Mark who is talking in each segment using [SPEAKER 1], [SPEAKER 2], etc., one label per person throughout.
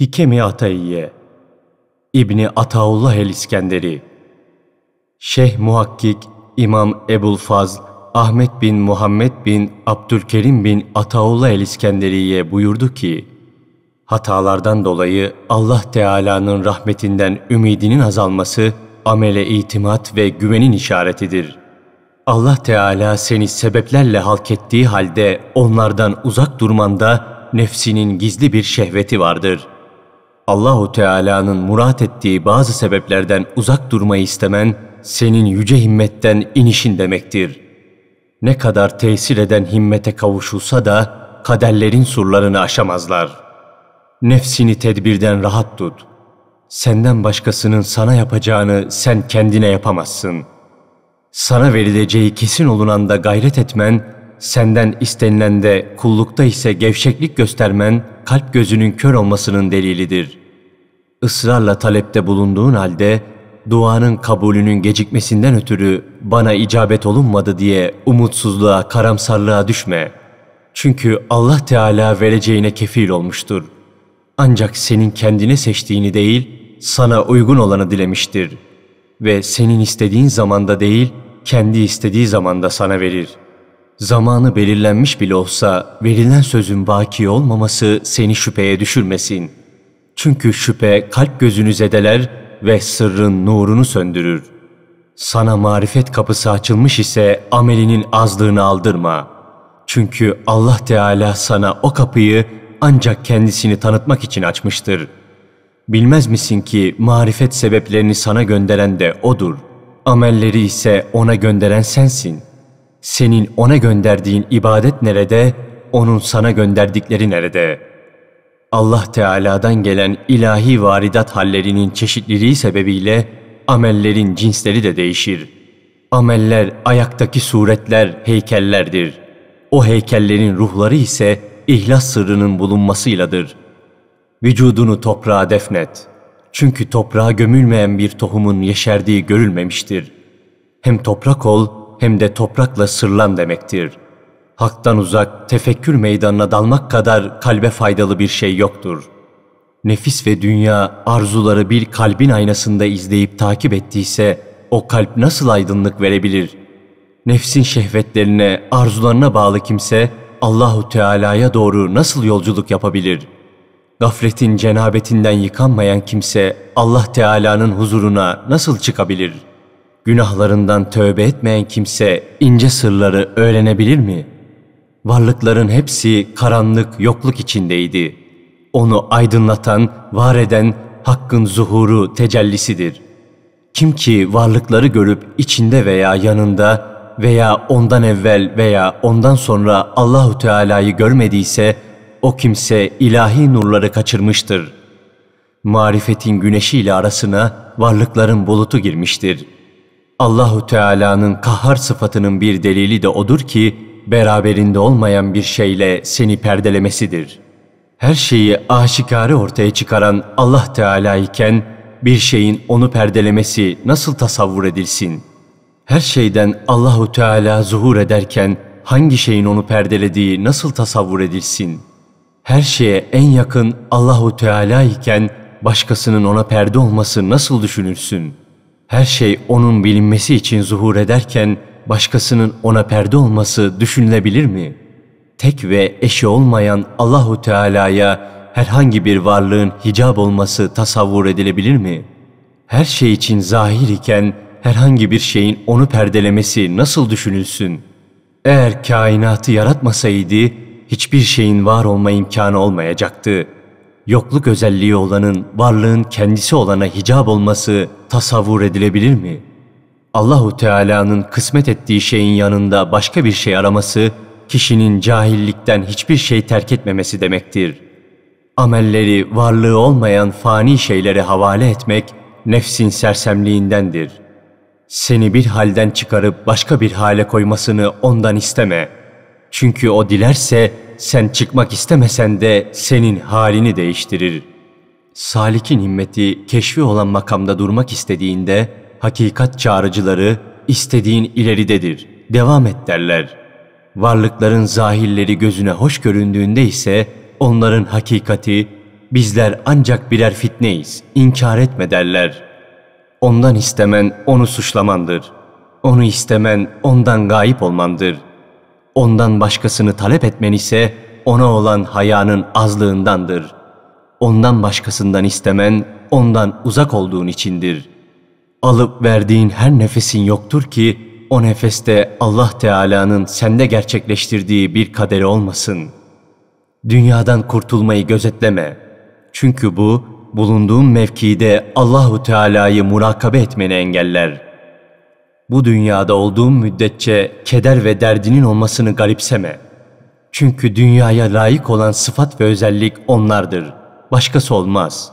[SPEAKER 1] Hikemi Ataiye İbni Ataullah el İskenderi Şeyh Muhakkik İmam Ebul Faz, Ahmet bin Muhammed bin Abdülkerim bin Ataullah el İskenderiye buyurdu ki Hatalardan dolayı Allah Teala'nın rahmetinden ümidinin azalması amele itimat ve güvenin işaretidir. Allah Teala seni sebeplerle halk ettiği halde onlardan uzak durmanda nefsinin gizli bir şehveti vardır. Allahu Teala'nın murat ettiği bazı sebeplerden uzak durmayı istemen senin yüce himmetten inişin demektir. Ne kadar tesir eden himmete kavuşulsa da kaderlerin surlarını aşamazlar. Nefsini tedbirden rahat tut. Senden başkasının sana yapacağını sen kendine yapamazsın. Sana verileceği kesin olunan da gayret etmen senden istenilende kullukta ise gevşeklik göstermen kalp gözünün kör olmasının delilidir. Israrla talepte bulunduğun halde duanın kabulünün gecikmesinden ötürü bana icabet olunmadı diye umutsuzluğa, karamsarlığa düşme. Çünkü Allah Teala vereceğine kefil olmuştur. Ancak senin kendine seçtiğini değil, sana uygun olanı dilemiştir. Ve senin istediğin zamanda değil, kendi istediği zamanda sana verir.'' Zamanı belirlenmiş bile olsa verilen sözün baki olmaması seni şüpheye düşürmesin. Çünkü şüphe kalp gözünü zedeler ve sırrın nurunu söndürür. Sana marifet kapısı açılmış ise amelinin azlığını aldırma. Çünkü Allah Teala sana o kapıyı ancak kendisini tanıtmak için açmıştır. Bilmez misin ki marifet sebeplerini sana gönderen de O'dur. Amelleri ise O'na gönderen sensin.'' senin ona gönderdiğin ibadet nerede, onun sana gönderdikleri nerede? Allah Teala'dan gelen ilahi varidat hallerinin çeşitliliği sebebiyle amellerin cinsleri de değişir. Ameller ayaktaki suretler, heykellerdir. O heykellerin ruhları ise ihlas sırrının bulunmasıyladır. Vücudunu toprağa defnet. Çünkü toprağa gömülmeyen bir tohumun yeşerdiği görülmemiştir. Hem toprak ol, hem de toprakla sırlan demektir. Hak'tan uzak, tefekkür meydanına dalmak kadar kalbe faydalı bir şey yoktur. Nefis ve dünya arzuları bir kalbin aynasında izleyip takip ettiyse o kalp nasıl aydınlık verebilir? Nefsin şehvetlerine, arzularına bağlı kimse Allahu Teala'ya doğru nasıl yolculuk yapabilir? Gafletin cenabetinden yıkanmayan kimse Allah Teala'nın huzuruna nasıl çıkabilir?'' Günahlarından tövbe etmeyen kimse ince sırları öğrenebilir mi? Varlıkların hepsi karanlık, yokluk içindeydi. Onu aydınlatan, var eden Hakk'ın zuhuru, tecellisidir. Kim ki varlıkları görüp içinde veya yanında veya ondan evvel veya ondan sonra Allahu Teala'yı görmediyse o kimse ilahi nurları kaçırmıştır. Marifetin güneşiyle arasına varlıkların bulutu girmiştir.'' Allahu Teala'nın kahhar sıfatının bir delili de odur ki beraberinde olmayan bir şeyle seni perdelemesidir. Her şeyi aşikarı ortaya çıkaran Allah Teala iken bir şeyin onu perdelemesi nasıl tasavvur edilsin? Her şeyden Allahu Teala zuhur ederken hangi şeyin onu perdelediği nasıl tasavvur edilsin? Her şeye en yakın Allahu Teala iken başkasının ona perde olması nasıl düşünülsün?'' Her şey onun bilinmesi için zuhur ederken başkasının ona perde olması düşünülebilir mi? Tek ve eşi olmayan Allahu Teala'ya herhangi bir varlığın hicab olması tasavvur edilebilir mi? Her şey için zahir iken herhangi bir şeyin onu perdelemesi nasıl düşünülsün? Eğer kainatı yaratmasaydı hiçbir şeyin var olma imkanı olmayacaktı.'' yokluk özelliği olanın varlığın kendisi olana hicap olması tasavvur edilebilir mi? Allahu Teala'nın kısmet ettiği şeyin yanında başka bir şey araması kişinin cahillikten hiçbir şey terk etmemesi demektir. Amelleri varlığı olmayan fani şeylere havale etmek nefsin sersemliğindendir. Seni bir halden çıkarıp başka bir hale koymasını ondan isteme. Çünkü o dilerse sen çıkmak istemesen de senin halini değiştirir. Salik'in himmeti keşfi olan makamda durmak istediğinde hakikat çağrıcıları istediğin ileridedir, devam et derler. Varlıkların zahirleri gözüne hoş göründüğünde ise onların hakikati bizler ancak birer fitneyiz, inkar etme derler. Ondan istemen onu suçlamandır. Onu istemen ondan gayip olmandır.'' Ondan başkasını talep etmen ise ona olan hayanın azlığındandır. Ondan başkasından istemen ondan uzak olduğun içindir. Alıp verdiğin her nefesin yoktur ki o nefeste Allah Teala'nın sende gerçekleştirdiği bir kaderi olmasın. Dünyadan kurtulmayı gözetleme. Çünkü bu bulunduğun mevkide Allahu Teala'yı murakabe etmeni engeller.'' Bu dünyada olduğum müddetçe keder ve derdinin olmasını garipseme. Çünkü dünyaya layık olan sıfat ve özellik onlardır. Başkası olmaz.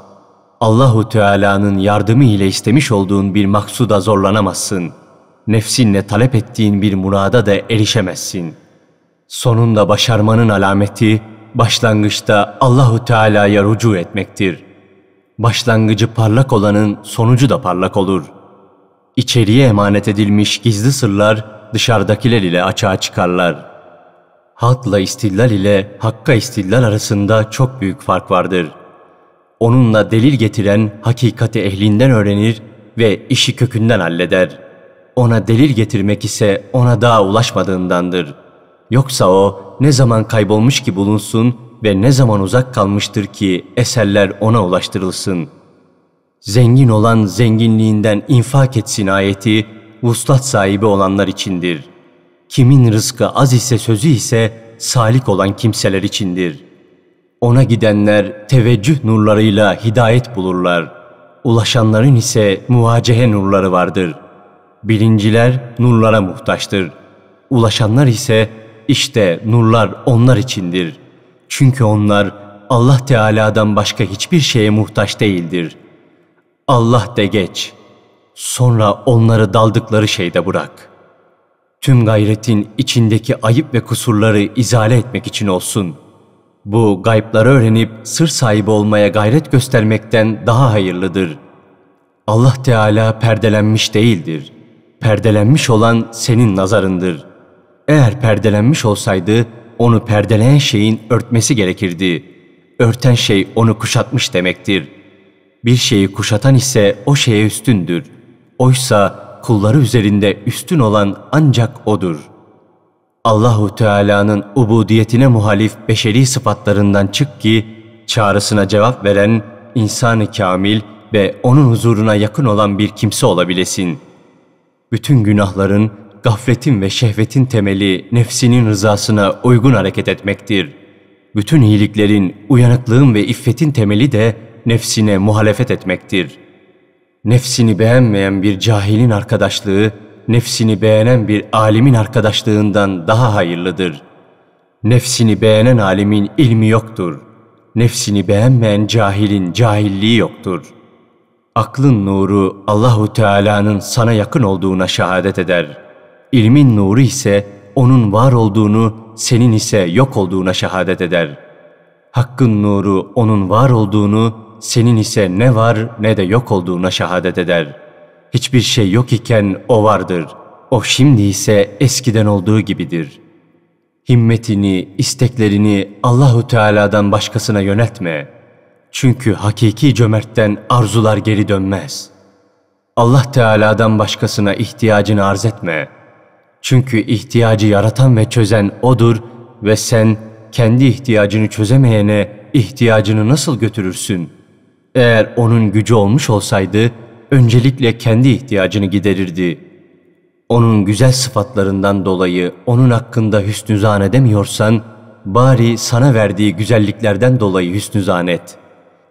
[SPEAKER 1] Allahu Teala'nın yardımı ile istemiş olduğun bir maksuda zorlanamazsın. Nefsinle talep ettiğin bir murada da erişemezsin. Sonunda başarmanın alameti başlangıçta Allahu Teala'ya rucu etmektir. Başlangıcı parlak olanın sonucu da parlak olur.'' İçeriye emanet edilmiş gizli sırlar dışarıdakiler ile açığa çıkarlar. Halkla istillal ile hakka istillal arasında çok büyük fark vardır. Onunla delil getiren hakikati ehlinden öğrenir ve işi kökünden halleder. Ona delil getirmek ise ona daha ulaşmadığındandır. Yoksa o ne zaman kaybolmuş ki bulunsun ve ne zaman uzak kalmıştır ki eserler ona ulaştırılsın.'' zengin olan zenginliğinden infak etsin ayeti vuslat sahibi olanlar içindir. Kimin rızkı az ise sözü ise salik olan kimseler içindir. Ona gidenler teveccüh nurlarıyla hidayet bulurlar. Ulaşanların ise muvacehe nurları vardır. Bilinciler nurlara muhtaçtır. Ulaşanlar ise işte nurlar onlar içindir. Çünkü onlar Allah Teala'dan başka hiçbir şeye muhtaç değildir.'' Allah de geç. Sonra onları daldıkları şeyde bırak. Tüm gayretin içindeki ayıp ve kusurları izale etmek için olsun. Bu gaypları öğrenip sır sahibi olmaya gayret göstermekten daha hayırlıdır. Allah Teala perdelenmiş değildir. Perdelenmiş olan senin nazarındır. Eğer perdelenmiş olsaydı onu perdeleyen şeyin örtmesi gerekirdi. Örten şey onu kuşatmış demektir.'' Bir şeyi kuşatan ise o şeye üstündür. Oysa kulları üzerinde üstün olan ancak odur. Allahu Teala'nın ubudiyetine muhalif beşeri sıfatlarından çık ki çağrısına cevap veren insanı kamil ve onun huzuruna yakın olan bir kimse olabilesin. Bütün günahların, gafletin ve şehvetin temeli nefsinin rızasına uygun hareket etmektir. Bütün iyiliklerin, uyanıklığın ve iffetin temeli de nefsine muhalefet etmektir. Nefsini beğenmeyen bir cahilin arkadaşlığı, nefsini beğenen bir alimin arkadaşlığından daha hayırlıdır. Nefsini beğenen alimin ilmi yoktur. Nefsini beğenmeyen cahilin cahilliği yoktur. Aklın nuru Allahu Teala'nın sana yakın olduğuna şehadet eder. İlmin nuru ise onun var olduğunu, senin ise yok olduğuna şehadet eder. Hakkın nuru onun var olduğunu, senin ise ne var ne de yok olduğuna şehadet eder. Hiçbir şey yok iken o vardır. O şimdi ise eskiden olduğu gibidir. Himmetini, isteklerini Allahu Teala'dan başkasına yöneltme. Çünkü hakiki cömertten arzular geri dönmez. Allah Teala'dan başkasına ihtiyacını arz etme. Çünkü ihtiyacı yaratan ve çözen O'dur ve sen kendi ihtiyacını çözemeyene ihtiyacını nasıl götürürsün?'' Eğer onun gücü olmuş olsaydı öncelikle kendi ihtiyacını giderirdi. Onun güzel sıfatlarından dolayı onun hakkında hüsnü zan edemiyorsan bari sana verdiği güzelliklerden dolayı hüsnü zan et.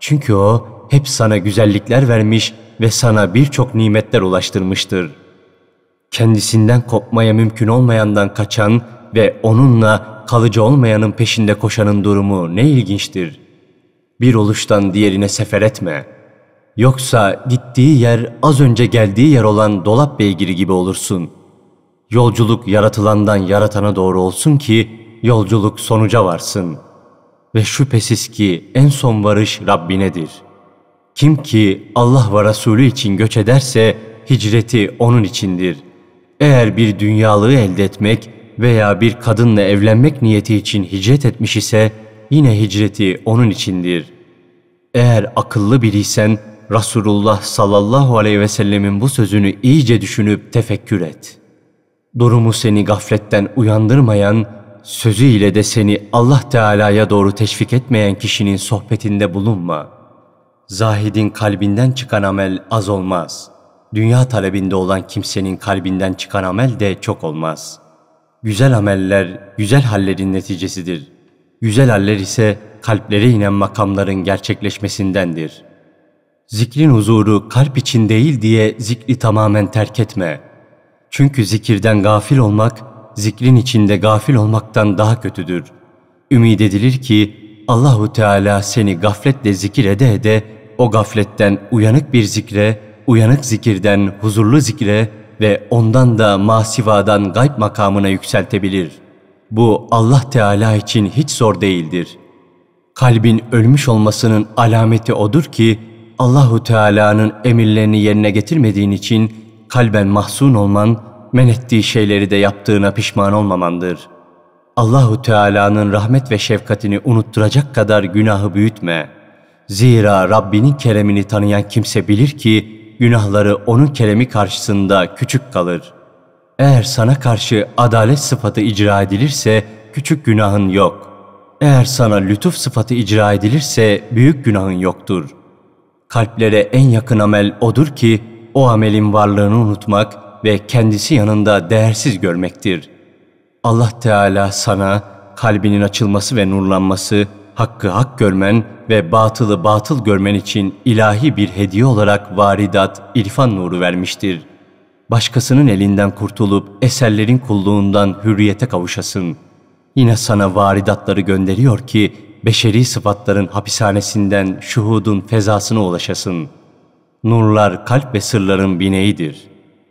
[SPEAKER 1] Çünkü o hep sana güzellikler vermiş ve sana birçok nimetler ulaştırmıştır. Kendisinden kopmaya mümkün olmayandan kaçan ve onunla kalıcı olmayanın peşinde koşanın durumu ne ilginçtir.'' Bir oluştan diğerine sefer etme. Yoksa gittiği yer az önce geldiği yer olan dolap beygiri gibi olursun. Yolculuk yaratılandan yaratana doğru olsun ki yolculuk sonuca varsın. Ve şüphesiz ki en son varış Rabbinedir. Kim ki Allah ve Resulü için göç ederse hicreti onun içindir. Eğer bir dünyalığı elde etmek veya bir kadınla evlenmek niyeti için hicret etmiş ise yine hicreti onun içindir. Eğer akıllı biriysen Resulullah sallallahu aleyhi ve sellemin bu sözünü iyice düşünüp tefekkür et. Durumu seni gafletten uyandırmayan, sözüyle de seni Allah Teala'ya doğru teşvik etmeyen kişinin sohbetinde bulunma. Zahidin kalbinden çıkan amel az olmaz. Dünya talebinde olan kimsenin kalbinden çıkan amel de çok olmaz. Güzel ameller, güzel hallerin neticesidir.'' güzel haller ise kalplere inen makamların gerçekleşmesindendir. Zikrin huzuru kalp için değil diye zikri tamamen terk etme. Çünkü zikirden gafil olmak, zikrin içinde gafil olmaktan daha kötüdür. Ümid edilir ki Allahu Teala seni gafletle zikir ede ede o gafletten uyanık bir zikre, uyanık zikirden huzurlu zikre ve ondan da masivadan gayb makamına yükseltebilir.'' Bu Allah Teala için hiç zor değildir. Kalbin ölmüş olmasının alameti odur ki Allahu Teala'nın emirlerini yerine getirmediğin için kalben mahzun olman, men ettiği şeyleri de yaptığına pişman olmamandır. Allahu Teala'nın rahmet ve şefkatini unutturacak kadar günahı büyütme. Zira Rabbinin keremini tanıyan kimse bilir ki günahları onun keremi karşısında küçük kalır.'' Eğer sana karşı adalet sıfatı icra edilirse küçük günahın yok. Eğer sana lütuf sıfatı icra edilirse büyük günahın yoktur. Kalplere en yakın amel odur ki o amelin varlığını unutmak ve kendisi yanında değersiz görmektir. Allah Teala sana kalbinin açılması ve nurlanması, hakkı hak görmen ve batılı batıl görmen için ilahi bir hediye olarak varidat, irfan nuru vermiştir.'' başkasının elinden kurtulup eserlerin kulluğundan hürriyete kavuşasın. Yine sana varidatları gönderiyor ki beşeri sıfatların hapishanesinden şuhudun fezasına ulaşasın. Nurlar kalp ve sırların bineğidir.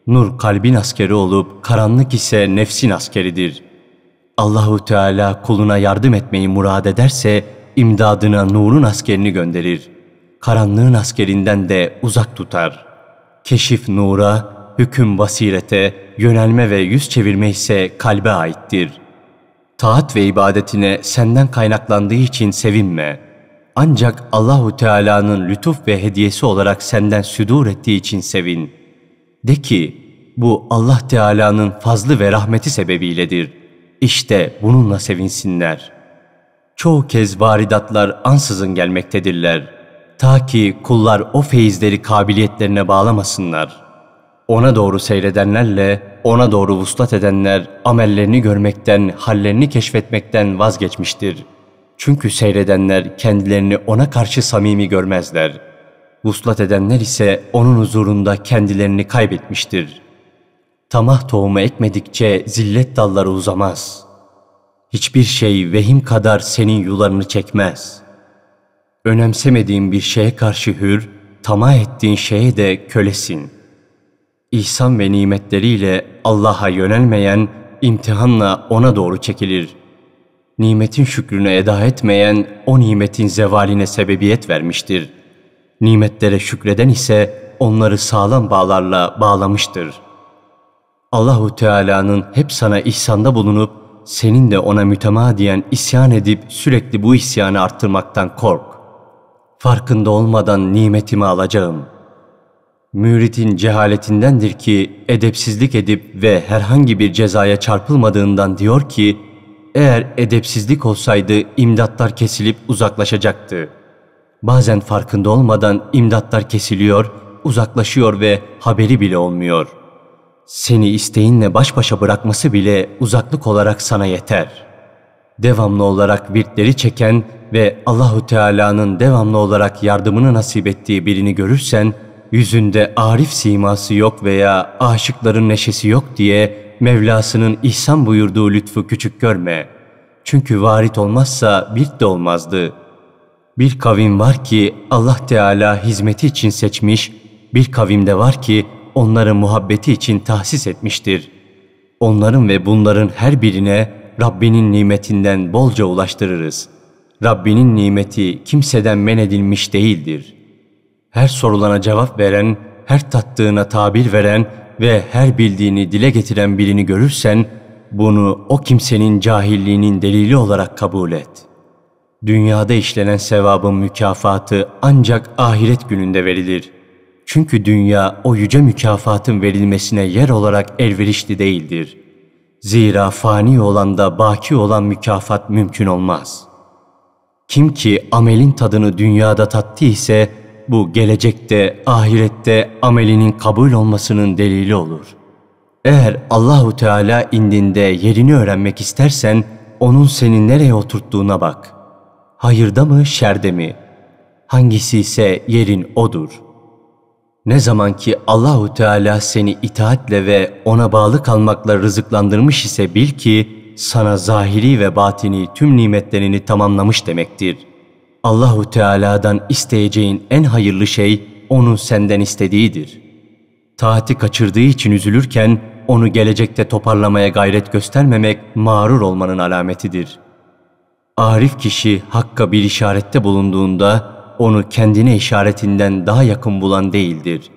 [SPEAKER 1] Nur kalbin askeri olup karanlık ise nefsin askeridir. Allahu Teala kuluna yardım etmeyi murad ederse imdadına nurun askerini gönderir. Karanlığın askerinden de uzak tutar. Keşif nura, hüküm basirete, yönelme ve yüz çevirme ise kalbe aittir. Taat ve ibadetine senden kaynaklandığı için sevinme. Ancak Allahu Teala'nın lütuf ve hediyesi olarak senden südur ettiği için sevin. De ki, bu Allah Teala'nın fazlı ve rahmeti sebebiyledir. İşte bununla sevinsinler. Çoğu kez varidatlar ansızın gelmektedirler. Ta ki kullar o feyizleri kabiliyetlerine bağlamasınlar.'' ona doğru seyredenlerle ona doğru vuslat edenler amellerini görmekten, hallerini keşfetmekten vazgeçmiştir. Çünkü seyredenler kendilerini ona karşı samimi görmezler. Vuslat edenler ise onun huzurunda kendilerini kaybetmiştir. Tamah tohumu ekmedikçe zillet dalları uzamaz. Hiçbir şey vehim kadar senin yularını çekmez. Önemsemediğin bir şeye karşı hür, tamah ettiğin şeye de kölesin.'' İhsan ve nimetleriyle Allah'a yönelmeyen imtihanla ona doğru çekilir. Nimetin şükrünü eda etmeyen o nimetin zevaline sebebiyet vermiştir. Nimetlere şükreden ise onları sağlam bağlarla bağlamıştır. Allahu Teala'nın hep sana ihsanda bulunup senin de ona mütemadiyen isyan edip sürekli bu isyanı arttırmaktan kork. Farkında olmadan nimetimi alacağım.'' müritin cehaletindendir ki edepsizlik edip ve herhangi bir cezaya çarpılmadığından diyor ki, eğer edepsizlik olsaydı imdatlar kesilip uzaklaşacaktı. Bazen farkında olmadan imdatlar kesiliyor, uzaklaşıyor ve haberi bile olmuyor. Seni isteğinle baş başa bırakması bile uzaklık olarak sana yeter. Devamlı olarak virtleri çeken ve Allahu Teala'nın devamlı olarak yardımını nasip ettiği birini görürsen yüzünde arif siması yok veya aşıkların neşesi yok diye Mevlasının ihsan buyurduğu lütfu küçük görme. Çünkü varit olmazsa bir de olmazdı. Bir kavim var ki Allah Teala hizmeti için seçmiş, bir kavim de var ki onları muhabbeti için tahsis etmiştir. Onların ve bunların her birine Rabbinin nimetinden bolca ulaştırırız. Rabbinin nimeti kimseden men edilmiş değildir.'' her sorulana cevap veren, her tattığına tabir veren ve her bildiğini dile getiren birini görürsen, bunu o kimsenin cahilliğinin delili olarak kabul et. Dünyada işlenen sevabın mükafatı ancak ahiret gününde verilir. Çünkü dünya o yüce mükafatın verilmesine yer olarak elverişli değildir. Zira fani olan da baki olan mükafat mümkün olmaz. Kim ki amelin tadını dünyada tattı ise, bu gelecekte, ahirette amelinin kabul olmasının delili olur. Eğer Allahu Teala indinde yerini öğrenmek istersen onun seni nereye oturttuğuna bak. Hayırda mı, şerde mi? Hangisi ise yerin odur. Ne zaman ki Allahu Teala seni itaatle ve ona bağlı kalmakla rızıklandırmış ise bil ki sana zahiri ve batini tüm nimetlerini tamamlamış demektir.'' Allahu Teala'dan isteyeceğin en hayırlı şey onun senden istediğidir. Taati kaçırdığı için üzülürken onu gelecekte toparlamaya gayret göstermemek mağrur olmanın alametidir. Arif kişi hakka bir işarette bulunduğunda onu kendine işaretinden daha yakın bulan değildir.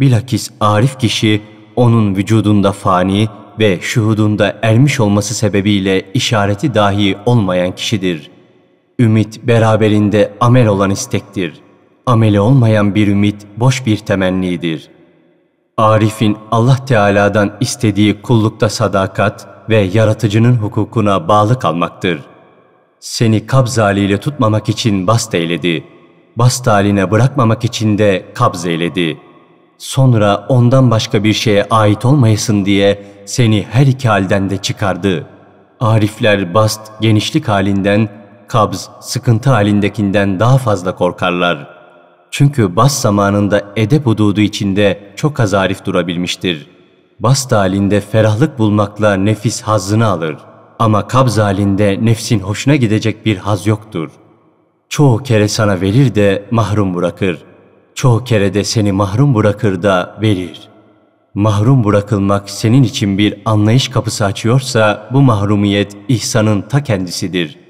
[SPEAKER 1] Bilakis arif kişi onun vücudunda fani ve şuhudunda ermiş olması sebebiyle işareti dahi olmayan kişidir.'' Ümit beraberinde amel olan istektir. Ameli olmayan bir ümit boş bir temennidir. Arif'in Allah Teala'dan istediği kullukta sadakat ve yaratıcının hukukuna bağlı kalmaktır. Seni kabz haliyle tutmamak için bast eyledi. Bast haline bırakmamak için de kabz eyledi. Sonra ondan başka bir şeye ait olmayasın diye seni her iki halden de çıkardı. Arifler bast genişlik halinden kabz, sıkıntı halindekinden daha fazla korkarlar. Çünkü bas zamanında edep hududu içinde çok az arif durabilmiştir. Bas halinde ferahlık bulmakla nefis hazını alır. Ama kabz halinde nefsin hoşuna gidecek bir haz yoktur. Çoğu kere sana verir de mahrum bırakır. Çoğu kere de seni mahrum bırakır da verir.'' mahrum bırakılmak senin için bir anlayış kapısı açıyorsa bu mahrumiyet ihsanın ta kendisidir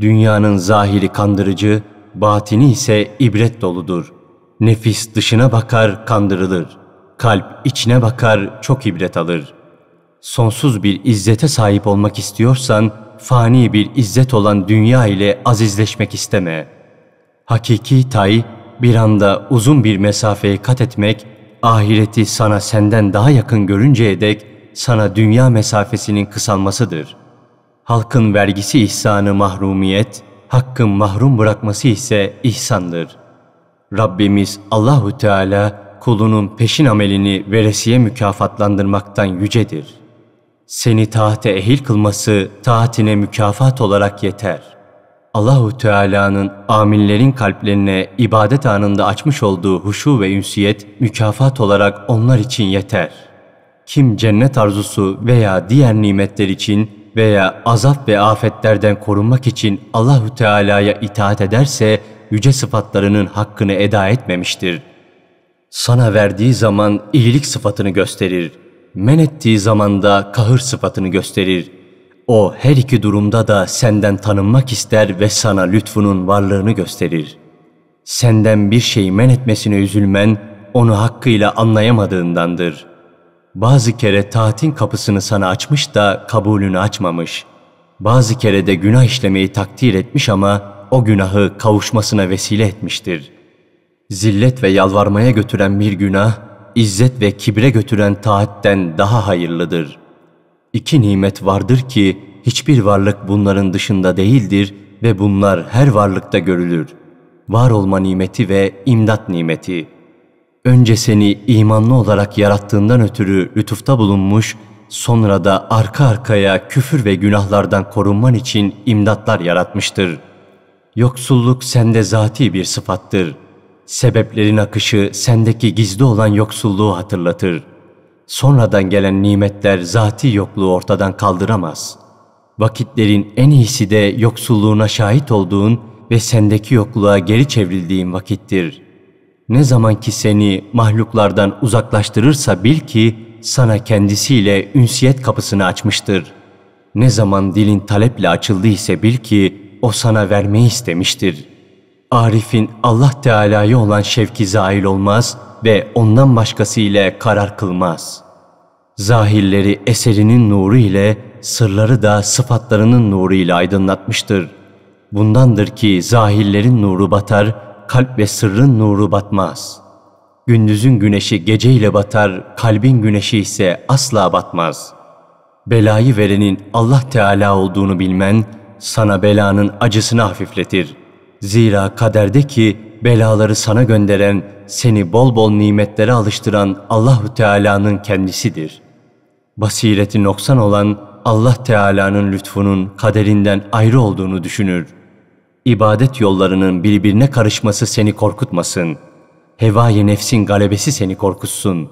[SPEAKER 1] dünyanın zahiri kandırıcı, batini ise ibret doludur. Nefis dışına bakar kandırılır. Kalp içine bakar çok ibret alır. Sonsuz bir izzete sahip olmak istiyorsan, fani bir izzet olan dünya ile azizleşmek isteme. Hakiki tay, bir anda uzun bir mesafeyi kat etmek, ahireti sana senden daha yakın görünceye dek sana dünya mesafesinin kısalmasıdır.'' Halkın vergisi ihsanı mahrumiyet, hakkın mahrum bırakması ise ihsandır. Rabbimiz Allahu Teala kulunun peşin amelini veresiye mükafatlandırmaktan yücedir. Seni tahte ehil kılması tahtine mükafat olarak yeter. Allahu Teala'nın amillerin kalplerine ibadet anında açmış olduğu huşu ve ünsiyet mükafat olarak onlar için yeter. Kim cennet arzusu veya diğer nimetler için veya azap ve afetlerden korunmak için Allahü Teala'ya itaat ederse yüce sıfatlarının hakkını eda etmemiştir. Sana verdiği zaman iyilik sıfatını gösterir. Men ettiği zaman da kahır sıfatını gösterir. O her iki durumda da senden tanınmak ister ve sana lütfunun varlığını gösterir. Senden bir şeyi men etmesine üzülmen onu hakkıyla anlayamadığındandır. Bazı kere taatin kapısını sana açmış da kabulünü açmamış. Bazı kere de günah işlemeyi takdir etmiş ama o günahı kavuşmasına vesile etmiştir. Zillet ve yalvarmaya götüren bir günah, izzet ve kibre götüren taatten daha hayırlıdır. İki nimet vardır ki hiçbir varlık bunların dışında değildir ve bunlar her varlıkta görülür. Var olma nimeti ve imdat nimeti.'' önce seni imanlı olarak yarattığından ötürü lütufta bulunmuş, sonra da arka arkaya küfür ve günahlardan korunman için imdatlar yaratmıştır. Yoksulluk sende zati bir sıfattır. Sebeplerin akışı sendeki gizli olan yoksulluğu hatırlatır. Sonradan gelen nimetler zati yokluğu ortadan kaldıramaz. Vakitlerin en iyisi de yoksulluğuna şahit olduğun ve sendeki yokluğa geri çevrildiğin vakittir.'' Ne zaman ki seni mahluklardan uzaklaştırırsa bil ki sana kendisiyle ünsiyet kapısını açmıştır. Ne zaman dilin taleple açıldı ise bil ki o sana vermeyi istemiştir. Arif'in Allah Teala'ya olan şevki zail olmaz ve ondan başkası ile karar kılmaz. Zahirleri eserinin nuru ile, sırları da sıfatlarının nuru ile aydınlatmıştır. Bundandır ki zahirlerin nuru batar, kalp ve sırrın nuru batmaz. Gündüzün güneşi geceyle batar, kalbin güneşi ise asla batmaz. Belayı verenin Allah Teala olduğunu bilmen, sana belanın acısını hafifletir. Zira kaderde ki belaları sana gönderen, seni bol bol nimetlere alıştıran Allahu Teala'nın kendisidir. Basireti noksan olan Allah Teala'nın lütfunun kaderinden ayrı olduğunu düşünür. İbadet yollarının birbirine karışması seni korkutmasın. Hevai nefsin galebesi seni korkutsun.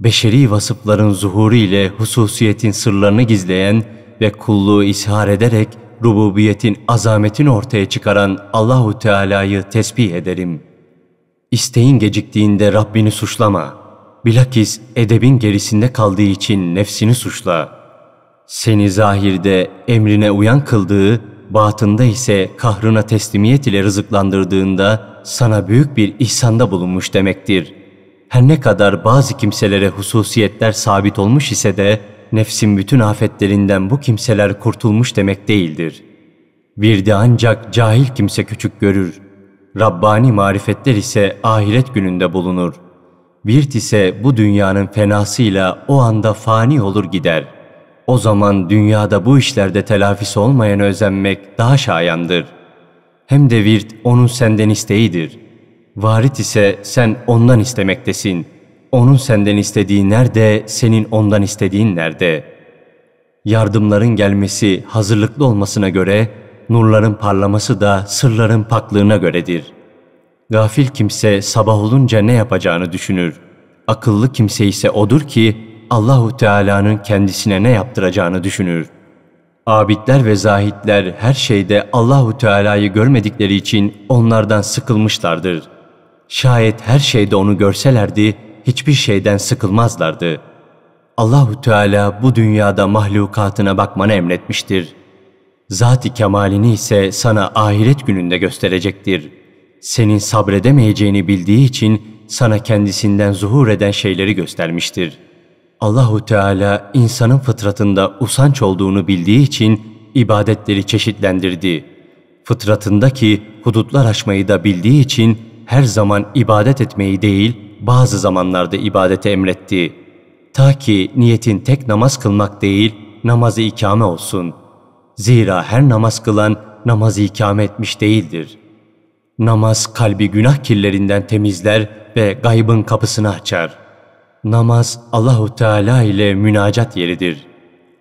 [SPEAKER 1] Beşeri vasıfların zuhuru ile hususiyetin sırlarını gizleyen ve kulluğu ishar ederek rububiyetin azametini ortaya çıkaran Allahu Teala'yı tesbih ederim. İsteğin geciktiğinde Rabbini suçlama. Bilakis edebin gerisinde kaldığı için nefsini suçla. Seni zahirde emrine uyan kıldığı batında ise kahrına teslimiyet ile rızıklandırdığında sana büyük bir ihsanda bulunmuş demektir. Her ne kadar bazı kimselere hususiyetler sabit olmuş ise de nefsin bütün afetlerinden bu kimseler kurtulmuş demek değildir. Bir de ancak cahil kimse küçük görür. Rabbani marifetler ise ahiret gününde bulunur. Birt ise bu dünyanın fenasıyla o anda fani olur gider.'' o zaman dünyada bu işlerde telafis olmayan özenmek daha şayandır. Hem de virt onun senden isteğidir. Varit ise sen ondan istemektesin. Onun senden istediği nerede, senin ondan istediğin nerede? Yardımların gelmesi hazırlıklı olmasına göre, nurların parlaması da sırların paklığına göredir. Gafil kimse sabah olunca ne yapacağını düşünür. Akıllı kimse ise odur ki Allahu Teala'nın kendisine ne yaptıracağını düşünür. Abidler ve zahitler her şeyde Allahu Teala'yı görmedikleri için onlardan sıkılmışlardır. Şayet her şeyde onu görselerdi hiçbir şeyden sıkılmazlardı. Allahu Teala bu dünyada mahlukatına bakmanı emretmiştir. Zati ı kemalini ise sana ahiret gününde gösterecektir. Senin sabredemeyeceğini bildiği için sana kendisinden zuhur eden şeyleri göstermiştir.'' Allahu Teala insanın fıtratında usanç olduğunu bildiği için ibadetleri çeşitlendirdi. Fıtratındaki hudutlar aşmayı da bildiği için her zaman ibadet etmeyi değil, bazı zamanlarda ibadete emretti. Ta ki niyetin tek namaz kılmak değil, namazı ikame olsun. Zira her namaz kılan namazı ikame etmiş değildir. Namaz kalbi günah kirlerinden temizler ve gaybın kapısını açar.'' Namaz Allahu Teala ile münacat yeridir.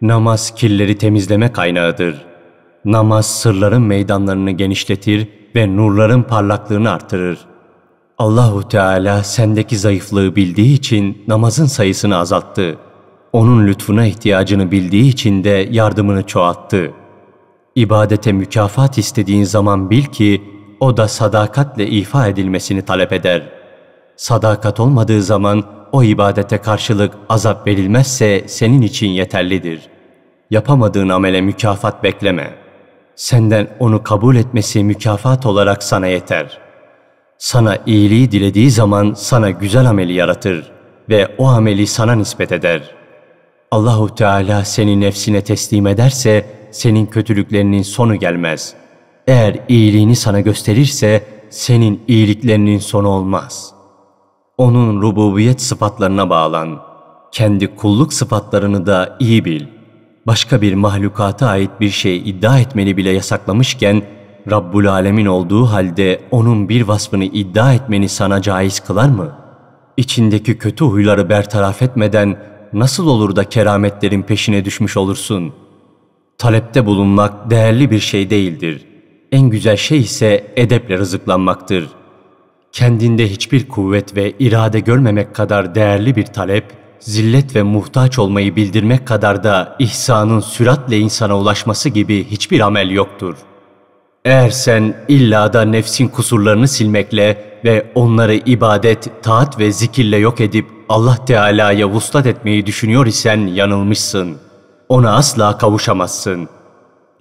[SPEAKER 1] Namaz kirleri temizleme kaynağıdır. Namaz sırların meydanlarını genişletir ve nurların parlaklığını artırır. Allahu Teala sendeki zayıflığı bildiği için namazın sayısını azalttı. Onun lütfuna ihtiyacını bildiği için de yardımını çoğalttı. İbadete mükafat istediğin zaman bil ki o da sadakatle ifa edilmesini talep eder. Sadakat olmadığı zaman o ibadete karşılık azap verilmezse senin için yeterlidir. Yapamadığın amele mükafat bekleme. Senden onu kabul etmesi mükafat olarak sana yeter. Sana iyiliği dilediği zaman sana güzel ameli yaratır ve o ameli sana nispet eder. Allahu Teala seni nefsine teslim ederse senin kötülüklerinin sonu gelmez. Eğer iyiliğini sana gösterirse senin iyiliklerinin sonu olmaz.'' onun rububiyet sıfatlarına bağlan. Kendi kulluk sıfatlarını da iyi bil. Başka bir mahlukata ait bir şey iddia etmeni bile yasaklamışken, Rabbul Alemin olduğu halde onun bir vasfını iddia etmeni sana caiz kılar mı? İçindeki kötü huyları bertaraf etmeden nasıl olur da kerametlerin peşine düşmüş olursun? Talepte bulunmak değerli bir şey değildir. En güzel şey ise edeple rızıklanmaktır.'' kendinde hiçbir kuvvet ve irade görmemek kadar değerli bir talep, zillet ve muhtaç olmayı bildirmek kadar da ihsanın süratle insana ulaşması gibi hiçbir amel yoktur. Eğer sen illa da nefsin kusurlarını silmekle ve onları ibadet, taat ve zikirle yok edip Allah Teala'ya vuslat etmeyi düşünüyor isen yanılmışsın. Ona asla kavuşamazsın.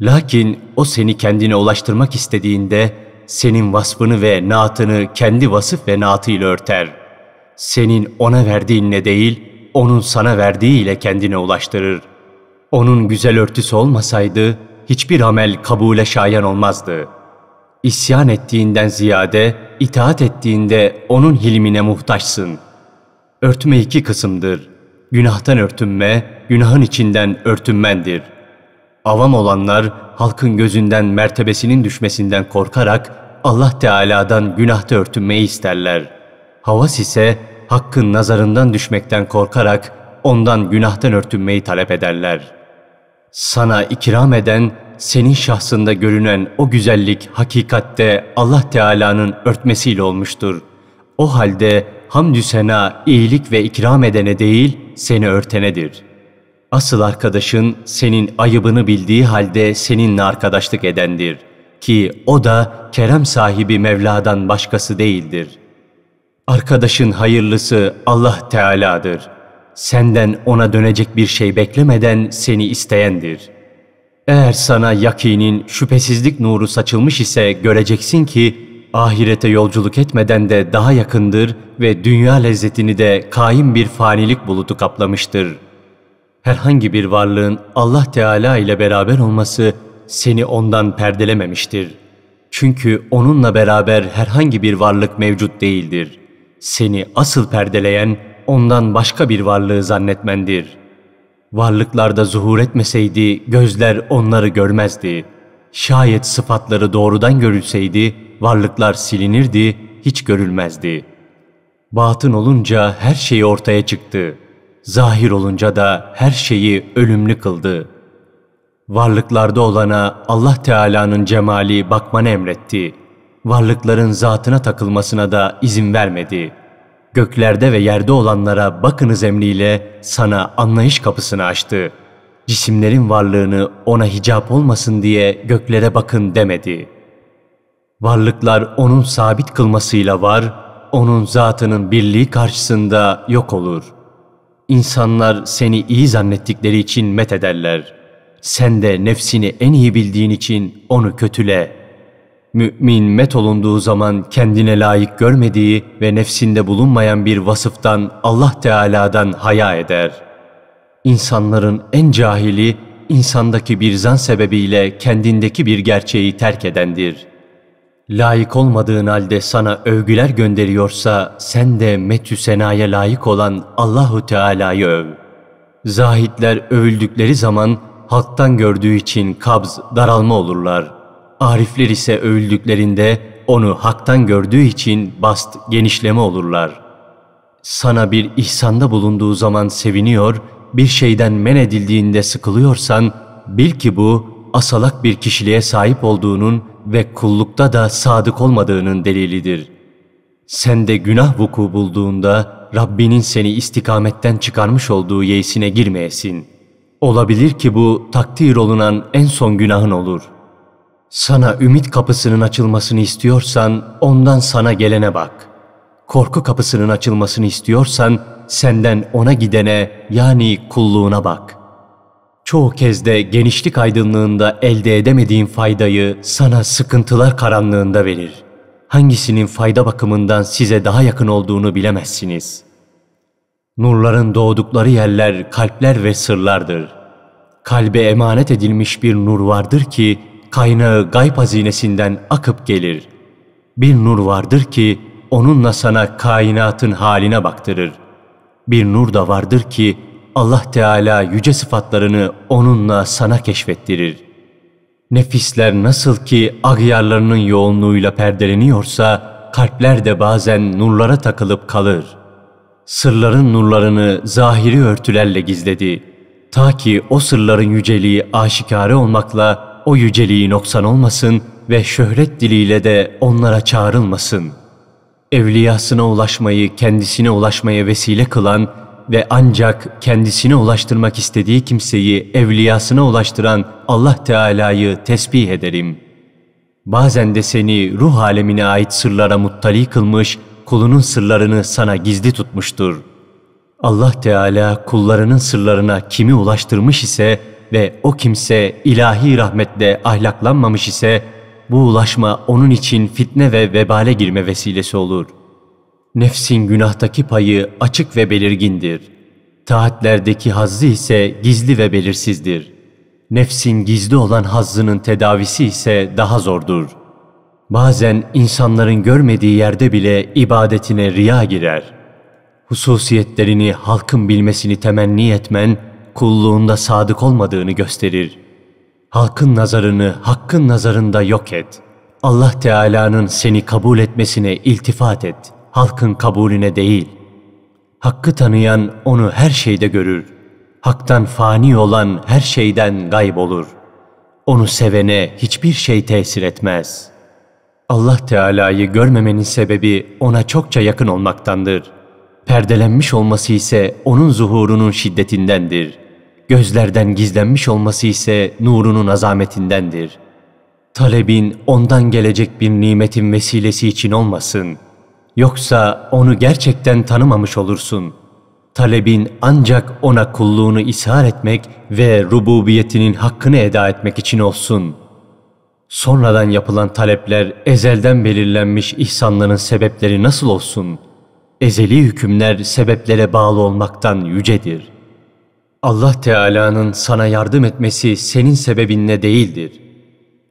[SPEAKER 1] Lakin o seni kendine ulaştırmak istediğinde senin vasfını ve naatını kendi vasıf ve naatıyla örter. Senin ona verdiğinle değil, onun sana verdiğiyle kendine ulaştırır. Onun güzel örtüsü olmasaydı, hiçbir amel kabule şayan olmazdı. İsyan ettiğinden ziyade, itaat ettiğinde onun hilmine muhtaçsın. Örtme iki kısımdır. Günahtan örtünme, günahın içinden örtünmendir.'' Avam olanlar halkın gözünden mertebesinin düşmesinden korkarak Allah Teala'dan günahta örtünmeyi isterler. Havas ise hakkın nazarından düşmekten korkarak ondan günahtan örtünmeyi talep ederler. Sana ikram eden, senin şahsında görünen o güzellik hakikatte Allah Teala'nın örtmesiyle olmuştur. O halde hamdü sena iyilik ve ikram edene değil, seni örtenedir.'' Asıl arkadaşın senin ayıbını bildiği halde seninle arkadaşlık edendir ki o da kerem sahibi Mevla'dan başkası değildir. Arkadaşın hayırlısı Allah Teala'dır. Senden ona dönecek bir şey beklemeden seni isteyendir. Eğer sana yakinin şüphesizlik nuru saçılmış ise göreceksin ki ahirete yolculuk etmeden de daha yakındır ve dünya lezzetini de kaim bir fanilik bulutu kaplamıştır.'' herhangi bir varlığın Allah Teala ile beraber olması seni ondan perdelememiştir. Çünkü onunla beraber herhangi bir varlık mevcut değildir. Seni asıl perdeleyen ondan başka bir varlığı zannetmendir. Varlıklarda zuhur etmeseydi gözler onları görmezdi. Şayet sıfatları doğrudan görülseydi varlıklar silinirdi, hiç görülmezdi. Batın olunca her şey ortaya çıktı.'' zahir olunca da her şeyi ölümlü kıldı. Varlıklarda olana Allah Teala'nın cemali bakmanı emretti. Varlıkların zatına takılmasına da izin vermedi. Göklerde ve yerde olanlara bakınız emriyle sana anlayış kapısını açtı. Cisimlerin varlığını ona hicap olmasın diye göklere bakın demedi. Varlıklar onun sabit kılmasıyla var, onun zatının birliği karşısında yok olur. İnsanlar seni iyi zannettikleri için met ederler. Sen de nefsini en iyi bildiğin için onu kötüle. Mümin met olunduğu zaman kendine layık görmediği ve nefsinde bulunmayan bir vasıftan Allah Teala'dan haya eder. İnsanların en cahili insandaki bir zan sebebiyle kendindeki bir gerçeği terk edendir.'' layık olmadığın halde sana övgüler gönderiyorsa sen de metü senaya layık olan Allahu Teala'yı öv. Zahitler övüldükleri zaman halktan gördüğü için kabz, daralma olurlar. Arifler ise övüldüklerinde onu haktan gördüğü için bast, genişleme olurlar. Sana bir ihsanda bulunduğu zaman seviniyor, bir şeyden men edildiğinde sıkılıyorsan bil ki bu asalak bir kişiliğe sahip olduğunun ve kullukta da sadık olmadığının delilidir. Sen de günah vuku bulduğunda Rabbinin seni istikametten çıkarmış olduğu yeysine girmeyesin. Olabilir ki bu takdir olunan en son günahın olur. Sana ümit kapısının açılmasını istiyorsan ondan sana gelene bak. Korku kapısının açılmasını istiyorsan senden ona gidene yani kulluğuna bak.'' Çoğu kez de genişlik aydınlığında elde edemediğin faydayı sana sıkıntılar karanlığında verir. Hangisinin fayda bakımından size daha yakın olduğunu bilemezsiniz. Nurların doğdukları yerler kalpler ve sırlardır. Kalbe emanet edilmiş bir nur vardır ki kaynağı gayb hazinesinden akıp gelir. Bir nur vardır ki onunla sana kainatın haline baktırır. Bir nur da vardır ki Allah Teala yüce sıfatlarını onunla sana keşfettirir. Nefisler nasıl ki agyarlarının yoğunluğuyla perdeleniyorsa, kalpler de bazen nurlara takılıp kalır. Sırların nurlarını zahiri örtülerle gizledi. Ta ki o sırların yüceliği aşikare olmakla o yüceliği noksan olmasın ve şöhret diliyle de onlara çağrılmasın. Evliyasına ulaşmayı kendisine ulaşmaya vesile kılan ve ancak kendisine ulaştırmak istediği kimseyi evliyasına ulaştıran Allah Teala'yı tesbih ederim. Bazen de seni ruh alemine ait sırlara muttali kılmış, kulunun sırlarını sana gizli tutmuştur. Allah Teala kullarının sırlarına kimi ulaştırmış ise ve o kimse ilahi rahmetle ahlaklanmamış ise bu ulaşma onun için fitne ve vebale girme vesilesi olur.'' Nefsin günahtaki payı açık ve belirgindir. Taatlerdeki hazzı ise gizli ve belirsizdir. Nefsin gizli olan hazzının tedavisi ise daha zordur. Bazen insanların görmediği yerde bile ibadetine riya girer. Hususiyetlerini halkın bilmesini temenni etmen, kulluğunda sadık olmadığını gösterir. Halkın nazarını hakkın nazarında yok et. Allah Teala'nın seni kabul etmesine iltifat et.'' halkın kabulüne değil. Hakkı tanıyan onu her şeyde görür. Hak'tan fani olan her şeyden gayb olur. Onu sevene hiçbir şey tesir etmez. Allah Teala'yı görmemenin sebebi ona çokça yakın olmaktandır. Perdelenmiş olması ise onun zuhurunun şiddetindendir. Gözlerden gizlenmiş olması ise nurunun azametindendir.
[SPEAKER 2] Talebin
[SPEAKER 1] ondan gelecek bir nimetin vesilesi için olmasın.'' Yoksa onu gerçekten tanımamış olursun. Talebin ancak ona kulluğunu ishar etmek ve rububiyetinin hakkını eda etmek için olsun. Sonradan yapılan talepler ezelden belirlenmiş ihsanların sebepleri nasıl olsun? Ezeli hükümler sebeplere bağlı olmaktan yücedir. Allah Teala'nın sana yardım etmesi senin sebebinle değildir.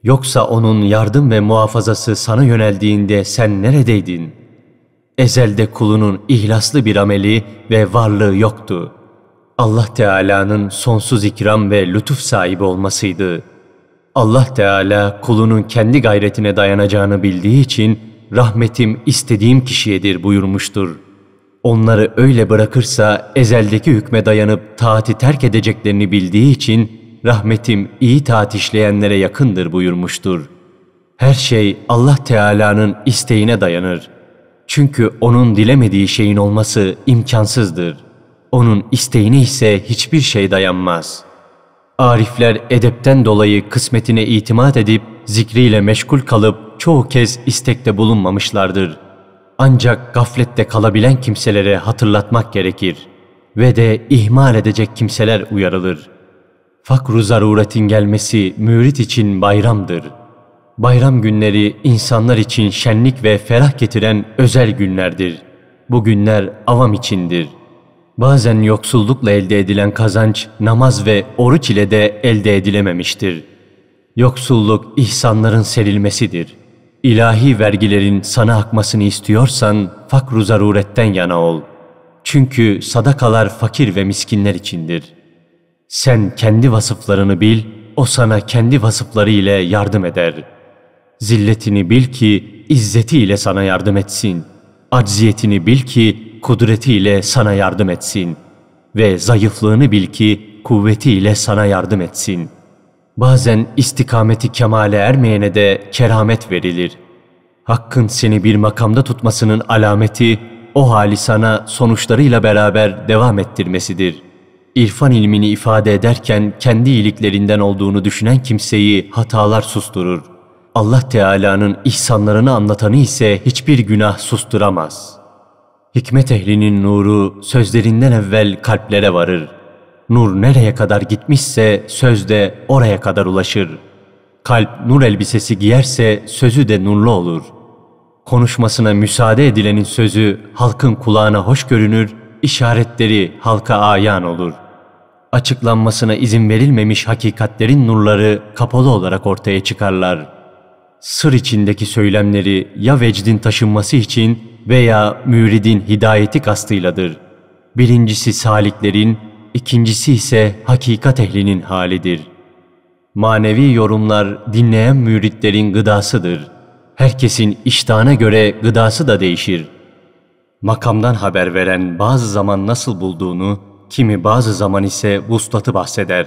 [SPEAKER 1] Yoksa onun yardım ve muhafazası sana yöneldiğinde sen neredeydin?'' Ezelde kulunun ihlaslı bir ameli ve varlığı yoktu. Allah Teala'nın sonsuz ikram ve lütuf sahibi olmasıydı. Allah Teala kulunun kendi gayretine dayanacağını bildiği için rahmetim istediğim kişiyedir buyurmuştur. Onları öyle bırakırsa ezeldeki hükme dayanıp taati terk edeceklerini bildiği için rahmetim iyi taat işleyenlere yakındır buyurmuştur. Her şey Allah Teala'nın isteğine dayanır. Çünkü onun dilemediği şeyin olması imkansızdır. Onun isteğine ise hiçbir şey dayanmaz. Arifler edepten dolayı kısmetine itimat edip zikriyle meşgul kalıp çoğu kez istekte bulunmamışlardır. Ancak gaflette kalabilen kimselere hatırlatmak gerekir ve de ihmal edecek kimseler uyarılır. Fakru zaruretin gelmesi mürit için bayramdır.'' bayram günleri insanlar için şenlik ve ferah getiren özel günlerdir. Bu günler avam içindir. Bazen yoksullukla elde edilen kazanç namaz ve oruç ile de elde edilememiştir. Yoksulluk ihsanların serilmesidir. İlahi vergilerin sana akmasını istiyorsan fakru zaruretten yana ol. Çünkü sadakalar fakir ve miskinler içindir. Sen kendi vasıflarını bil, o sana kendi vasıfları ile yardım eder.'' Zilletini bil ki izzetiyle sana yardım etsin. Acziyetini bil ki kudretiyle sana yardım etsin. Ve zayıflığını bil ki kuvvetiyle sana yardım etsin. Bazen istikameti kemale ermeyene de keramet verilir. Hakkın seni bir makamda tutmasının alameti o hali sana sonuçlarıyla beraber devam ettirmesidir. İrfan ilmini ifade ederken kendi iyiliklerinden olduğunu düşünen kimseyi hatalar susturur. Allah Teala'nın ihsanlarını anlatanı ise hiçbir günah susturamaz. Hikmet ehlinin nuru sözlerinden evvel kalplere varır. Nur nereye kadar gitmişse söz de oraya kadar ulaşır. Kalp nur elbisesi giyerse sözü de nurlu olur. Konuşmasına müsaade edilenin sözü halkın kulağına hoş görünür, işaretleri halka ayan olur. Açıklanmasına izin verilmemiş hakikatlerin nurları kapalı olarak ortaya çıkarlar.'' sır içindeki söylemleri ya vecdin taşınması için veya müridin hidayeti kastıyladır. Birincisi saliklerin, ikincisi ise hakikat ehlinin halidir. Manevi yorumlar dinleyen müritlerin gıdasıdır. Herkesin iştahına göre gıdası da değişir. Makamdan haber veren bazı zaman nasıl bulduğunu, kimi bazı zaman ise vuslatı bahseder.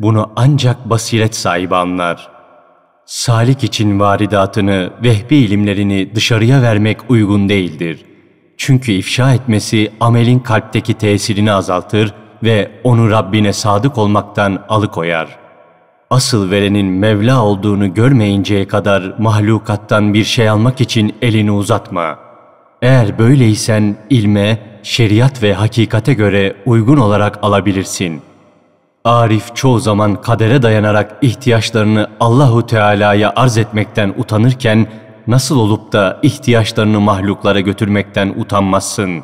[SPEAKER 1] Bunu ancak basiret sahibi anlar.'' salik için varidatını, vehbi ilimlerini dışarıya vermek uygun değildir. Çünkü ifşa etmesi amelin kalpteki tesirini azaltır ve onu Rabbine sadık olmaktan alıkoyar. Asıl verenin Mevla olduğunu görmeyinceye kadar mahlukattan bir şey almak için elini uzatma. Eğer böyleysen ilme, şeriat ve hakikate göre uygun olarak alabilirsin.'' Arif çoğu zaman kadere dayanarak ihtiyaçlarını Allahu Teala'ya arz etmekten utanırken nasıl olup da ihtiyaçlarını mahluklara götürmekten utanmazsın?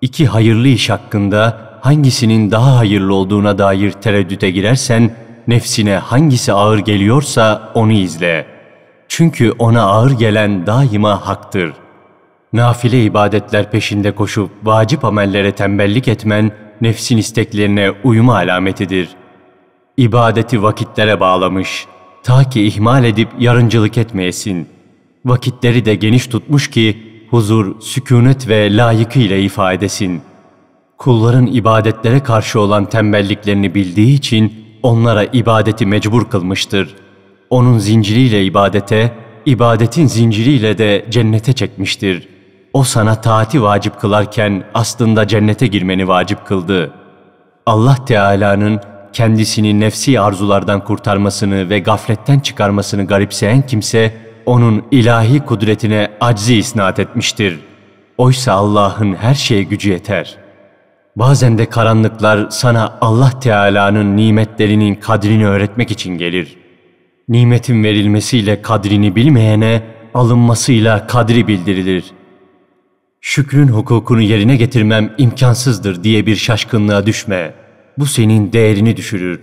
[SPEAKER 1] İki hayırlı iş hakkında hangisinin daha hayırlı olduğuna dair tereddüte girersen nefsine hangisi ağır geliyorsa onu izle. Çünkü ona ağır gelen daima haktır. Nafile ibadetler peşinde koşup vacip amellere tembellik etmen nefsin isteklerine uyuma alametidir. İbadeti vakitlere bağlamış, ta ki ihmal edip yarıncılık etmeyesin. Vakitleri de geniş tutmuş ki huzur, sükunet ve layıkıyla ifadesin. Kulların ibadetlere karşı olan tembelliklerini bildiği için onlara ibadeti mecbur kılmıştır. Onun zinciriyle ibadete, ibadetin zinciriyle de cennete çekmiştir o sana taati vacip kılarken aslında cennete girmeni vacip kıldı. Allah Teala'nın kendisini nefsi arzulardan kurtarmasını ve gafletten çıkarmasını garipseyen kimse, onun ilahi kudretine aczi isnat etmiştir. Oysa Allah'ın her şeye gücü yeter. Bazen de karanlıklar sana Allah Teala'nın nimetlerinin kadrini öğretmek için gelir. Nimetin verilmesiyle kadrini bilmeyene, alınmasıyla kadri bildirilir.'' şükrün hukukunu yerine getirmem imkansızdır diye bir şaşkınlığa düşme. Bu senin değerini düşürür.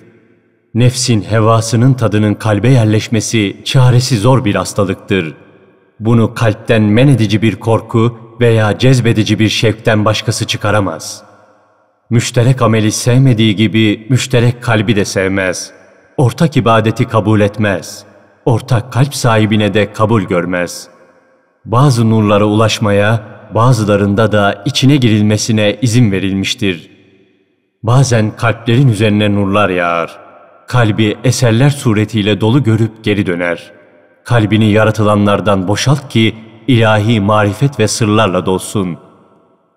[SPEAKER 1] Nefsin hevasının tadının kalbe yerleşmesi çaresi zor bir hastalıktır. Bunu kalpten men edici bir korku veya cezbedici bir şevkten başkası çıkaramaz. Müşterek ameli sevmediği gibi müşterek kalbi de sevmez. Ortak ibadeti kabul etmez. Ortak kalp sahibine de kabul görmez. Bazı nurlara ulaşmaya bazılarında da içine girilmesine izin verilmiştir. Bazen kalplerin üzerine nurlar yağar. Kalbi eserler suretiyle dolu görüp geri döner. Kalbini yaratılanlardan boşalt ki ilahi marifet ve sırlarla dolsun.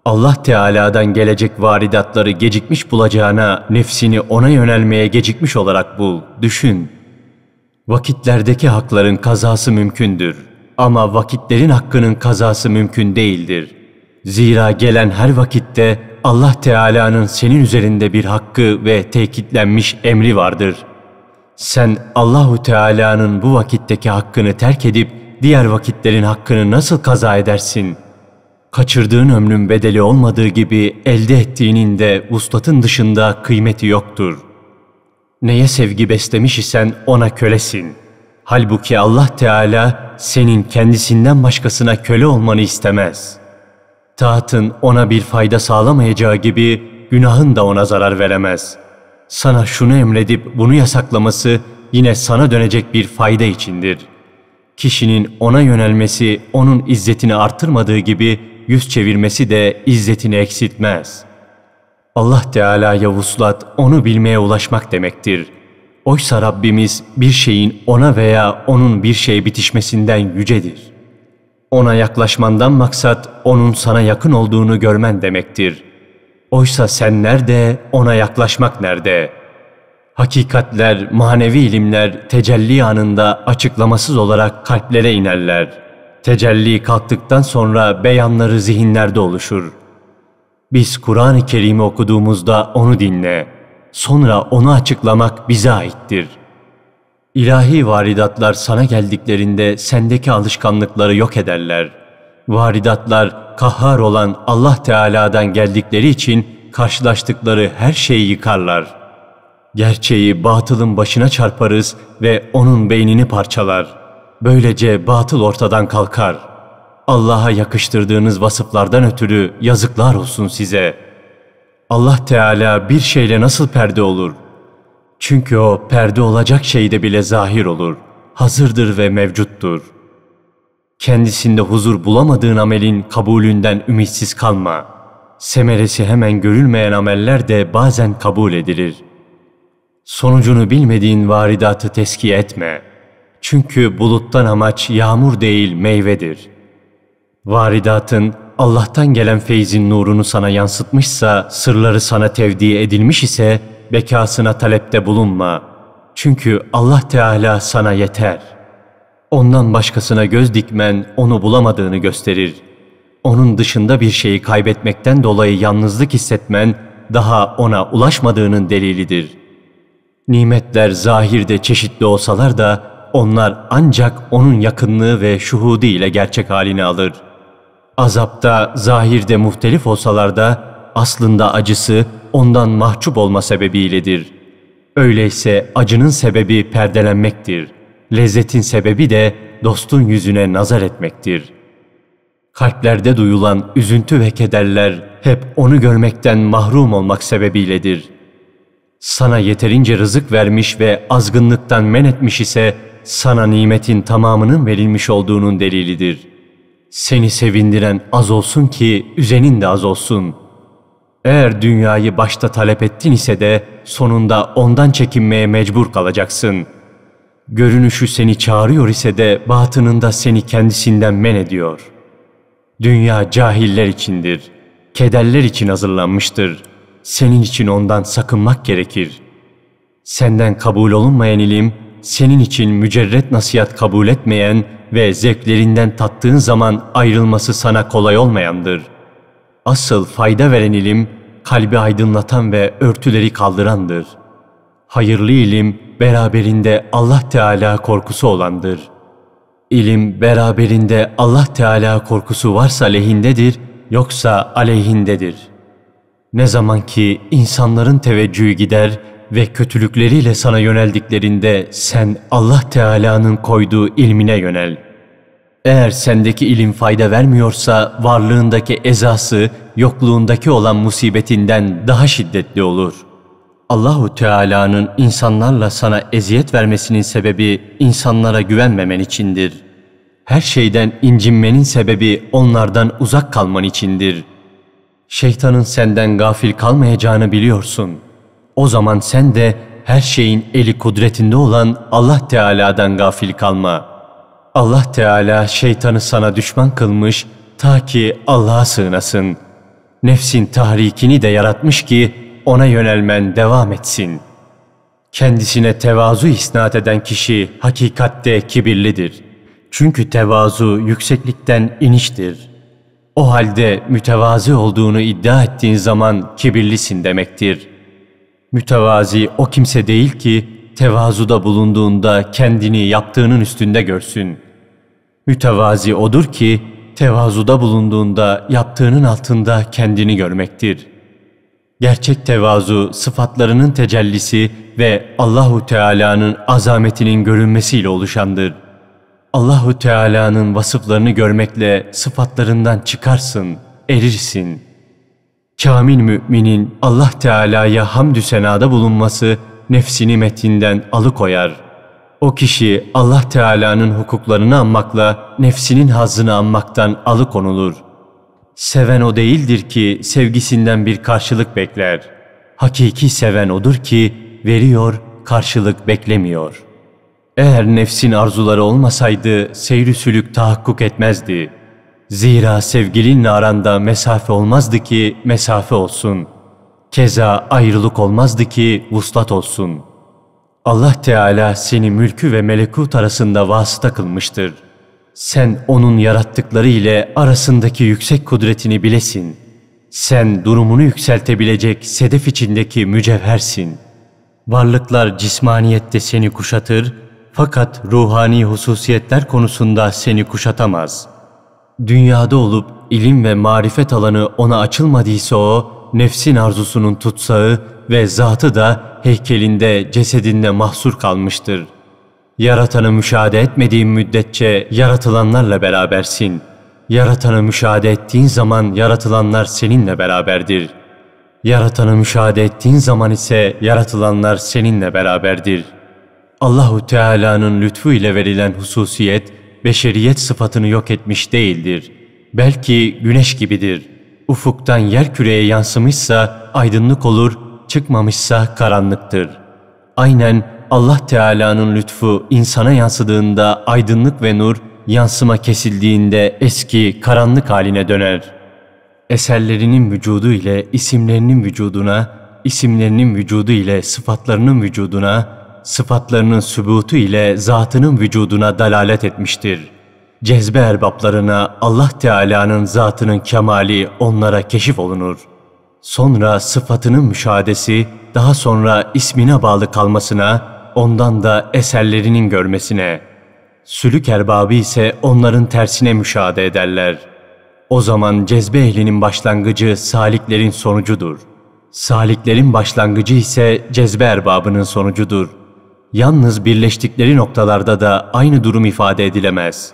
[SPEAKER 1] Allah Teala'dan gelecek varidatları gecikmiş bulacağına nefsini ona yönelmeye gecikmiş olarak bul, düşün. Vakitlerdeki hakların kazası mümkündür.'' Ama vakitlerin hakkının kazası mümkün değildir. Zira gelen her vakitte Allah Teala'nın senin üzerinde bir hakkı ve tekitlenmiş emri vardır. Sen Allahu Teala'nın bu vakitteki hakkını terk edip diğer vakitlerin hakkını nasıl kaza edersin? Kaçırdığın ömrün bedeli olmadığı gibi elde ettiğinin de ustatın dışında kıymeti yoktur. Neye sevgi beslemiş isen ona kölesin.'' Halbuki Allah Teala senin kendisinden başkasına köle olmanı istemez. Tahtın ona bir fayda sağlamayacağı gibi günahın da ona zarar veremez. Sana şunu emredip bunu yasaklaması yine sana dönecek bir fayda içindir. Kişinin ona yönelmesi onun izzetini artırmadığı gibi yüz çevirmesi de izzetini eksiltmez. Allah Teala'ya vuslat onu bilmeye ulaşmak demektir.'' Oysa Rabbimiz bir şeyin ona veya onun bir şey bitişmesinden yücedir. Ona yaklaşmandan maksat onun sana yakın olduğunu görmen demektir. Oysa sen nerede, ona yaklaşmak nerede? Hakikatler, manevi ilimler tecelli anında açıklamasız olarak kalplere inerler. Tecelli kalktıktan sonra beyanları zihinlerde oluşur. Biz Kur'an-ı Kerim'i okuduğumuzda onu dinle.'' sonra onu açıklamak bize aittir. İlahi varidatlar sana geldiklerinde sendeki alışkanlıkları yok ederler. Varidatlar kahhar olan Allah Teala'dan geldikleri için karşılaştıkları her şeyi yıkarlar. Gerçeği batılın başına çarparız ve onun beynini parçalar. Böylece batıl ortadan kalkar. Allah'a yakıştırdığınız vasıflardan ötürü yazıklar olsun size.'' Allah Teala bir şeyle nasıl perde olur? Çünkü o perde olacak şeyde bile zahir olur. Hazırdır ve mevcuttur. Kendisinde huzur bulamadığın amelin kabulünden ümitsiz kalma. Semeresi hemen görülmeyen ameller de bazen kabul edilir. Sonucunu bilmediğin varidatı teskiye etme. Çünkü buluttan amaç yağmur değil meyvedir. Varidatın Allah'tan gelen feyzin nurunu sana yansıtmışsa, sırları sana tevdi edilmiş ise bekasına talepte bulunma. Çünkü Allah Teala sana yeter. Ondan başkasına göz dikmen onu bulamadığını gösterir. Onun dışında bir şeyi kaybetmekten dolayı yalnızlık hissetmen daha ona ulaşmadığının delilidir. Nimetler zahirde çeşitli olsalar da onlar ancak onun yakınlığı ve şuhudu ile gerçek halini alır.'' Azapta, zahirde muhtelif olsalar da aslında acısı ondan mahcup olma sebebiyledir. Öyleyse acının sebebi perdelenmektir. Lezzetin sebebi de dostun yüzüne nazar etmektir. Kalplerde duyulan üzüntü ve kederler hep onu görmekten mahrum olmak sebebiyledir. Sana yeterince rızık vermiş ve azgınlıktan men etmiş ise sana nimetin tamamının verilmiş olduğunun delilidir.'' Seni sevindiren az olsun ki üzenin de az olsun. Eğer dünyayı başta talep ettin ise de sonunda ondan çekinmeye mecbur kalacaksın. Görünüşü seni çağırıyor ise de batınında seni kendisinden men ediyor. Dünya cahiller içindir. Kederler için hazırlanmıştır. Senin için ondan sakınmak gerekir. Senden kabul olunmayan ilim senin için mücerret nasihat kabul etmeyen ve zevklerinden tattığın zaman ayrılması sana kolay olmayandır. Asıl fayda veren ilim, kalbi aydınlatan ve örtüleri kaldırandır. Hayırlı ilim, beraberinde Allah Teala korkusu olandır. İlim beraberinde Allah Teala korkusu varsa lehindedir, yoksa aleyhindedir. Ne zaman ki insanların teveccühü gider, ve kötülükleriyle sana yöneldiklerinde sen Allah Teala'nın koyduğu ilmine yönel. Eğer sendeki ilim fayda vermiyorsa varlığındaki ezası yokluğundaki olan musibetinden daha şiddetli olur. Allahu Teala'nın insanlarla sana eziyet vermesinin sebebi insanlara güvenmemen içindir. Her şeyden incinmenin sebebi onlardan uzak kalman içindir. Şeytanın senden gafil kalmayacağını biliyorsun.'' O zaman sen de her şeyin eli kudretinde olan Allah Teala'dan gafil kalma. Allah Teala şeytanı sana düşman kılmış ta ki Allah'a sığınasın. Nefsin tahrikini de yaratmış ki ona yönelmen devam etsin. Kendisine tevazu isnat eden kişi hakikatte kibirlidir. Çünkü tevazu yükseklikten iniştir. O halde mütevazi olduğunu iddia ettiğin zaman kibirlisin demektir.'' Mütevazi o kimse değil ki tevazuda bulunduğunda kendini yaptığının üstünde görsün. Mütevazi odur ki tevazuda bulunduğunda yaptığının altında kendini görmektir. Gerçek tevazu sıfatlarının tecellisi ve Allahu Teala'nın azametinin görünmesiyle oluşandır. Allahu Teala'nın vasıflarını görmekle sıfatlarından çıkarsın, erirsin.'' Kamil müminin Allah Teala'ya hamdü senada bulunması nefsini metinden alıkoyar. O kişi Allah Teala'nın hukuklarını anmakla nefsinin hazzını anmaktan alıkonulur. Seven o değildir ki sevgisinden bir karşılık bekler. Hakiki seven odur ki veriyor, karşılık beklemiyor. Eğer nefsin arzuları olmasaydı seyrüsülük sülük tahakkuk etmezdi.'' Zira sevgilinle aranda mesafe olmazdı ki mesafe olsun. Keza ayrılık olmazdı ki vuslat olsun. Allah Teala seni mülkü ve melekut arasında vasıta kılmıştır. Sen onun yarattıkları ile arasındaki yüksek kudretini bilesin. Sen durumunu yükseltebilecek sedef içindeki mücevhersin. Varlıklar cismaniyette seni kuşatır fakat ruhani hususiyetler konusunda seni kuşatamaz.'' dünyada olup ilim ve marifet alanı ona açılmadıysa o, nefsin arzusunun tutsağı ve zatı da heykelinde, cesedinde mahsur kalmıştır. Yaratanı müşahede etmediğin müddetçe yaratılanlarla berabersin. Yaratanı müşahede ettiğin zaman yaratılanlar seninle beraberdir. Yaratanı müşahede ettiğin zaman ise yaratılanlar seninle beraberdir. Allahu Teala'nın lütfu ile verilen hususiyet beşeriyet sıfatını yok etmiş değildir. Belki güneş gibidir. Ufuktan yer küreye yansımışsa aydınlık olur, çıkmamışsa karanlıktır. Aynen Allah Teala'nın lütfu insana yansıdığında aydınlık ve nur, yansıma kesildiğinde eski karanlık haline döner. Eserlerinin vücudu ile isimlerinin vücuduna, isimlerinin vücudu ile sıfatlarının vücuduna, sıfatlarının sübutu ile zatının vücuduna dalalet etmiştir. Cezbe erbaplarına Allah Teala'nın zatının kemali onlara keşif olunur. Sonra sıfatının müşahadesi, daha sonra ismine bağlı kalmasına, ondan da eserlerinin görmesine. Sülük erbabı ise onların tersine müşahede ederler. O zaman cezbe ehlinin başlangıcı saliklerin sonucudur.'' Saliklerin başlangıcı ise cezbe erbabının sonucudur. Yalnız birleştikleri noktalarda da aynı durum ifade edilemez.